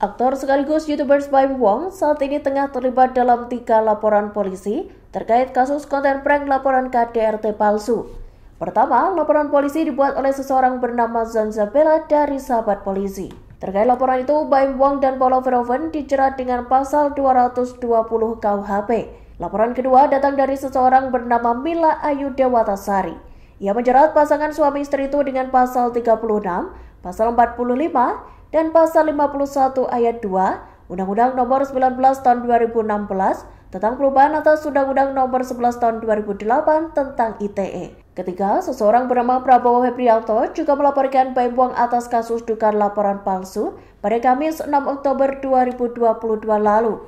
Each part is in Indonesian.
Aktor sekaligus YouTubers Baim Wong saat ini tengah terlibat dalam tiga laporan polisi terkait kasus konten prank laporan KDRT palsu. Pertama, laporan polisi dibuat oleh seseorang bernama Zanzabela dari sahabat polisi. Terkait laporan itu, Bai Wong dan Paula Verhoeven dijerat dengan pasal 220 KUHP. Laporan kedua datang dari seseorang bernama Mila Ayu Dewatasari. Ia menjerat pasangan suami istri itu dengan pasal 36, pasal 45, dan pasal 51 ayat 2 Undang-Undang Nomor 19 Tahun 2016 tentang perubahan atas Undang-Undang Nomor 11 Tahun 2008 tentang ITE. Ketiga, seseorang bernama Prabowo Hebrianto juga melaporkan Baibuang atas kasus dugaan laporan palsu pada Kamis 6 Oktober 2022 lalu.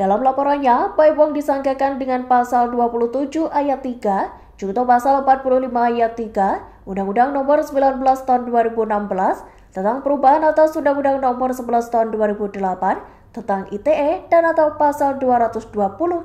Dalam laporannya, Baibuang disangkakan dengan pasal 27 ayat 3 Junto pasal 45 ayat 3 Undang-Undang Nomor 19 Tahun 2016 tentang perubahan atas Undang-Undang Nomor 11 Tahun 2008 tentang ITE dan atau pasal 220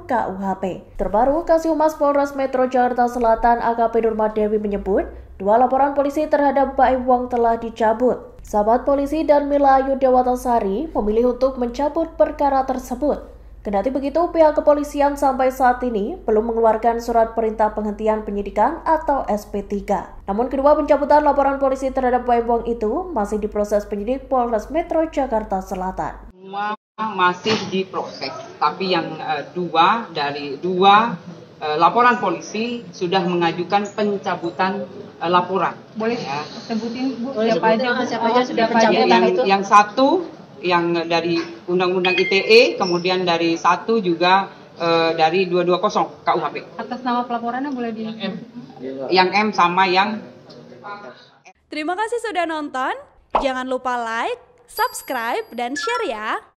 KUHP. Terbaru, Kasihumas Polres Metro Jakarta Selatan AKP Nurma Dewi menyebut, dua laporan polisi terhadap Baim Wang telah dicabut. Sahabat polisi dan Mila Ayu Dewatasari memilih untuk mencabut perkara tersebut. Kendati begitu, pihak kepolisian sampai saat ini belum mengeluarkan surat perintah penghentian penyidikan atau SP3. Namun kedua pencabutan laporan polisi terhadap Wembong itu masih diproses penyidik Polres Metro Jakarta Selatan. Semua masih diproses, tapi yang eh, dua dari dua eh, laporan polisi sudah mengajukan pencabutan eh, laporan. Boleh ya. sebutin Bu, siapa, aja, ah, siapa oh, aja sudah pencabutan itu? Yang satu yang dari Undang-Undang ITE, kemudian dari satu juga e, dari 220 KUHP. Atas nama pelaporannya boleh di yang M. Yang M sama yang Terima kasih sudah nonton. Jangan lupa like, subscribe dan share ya.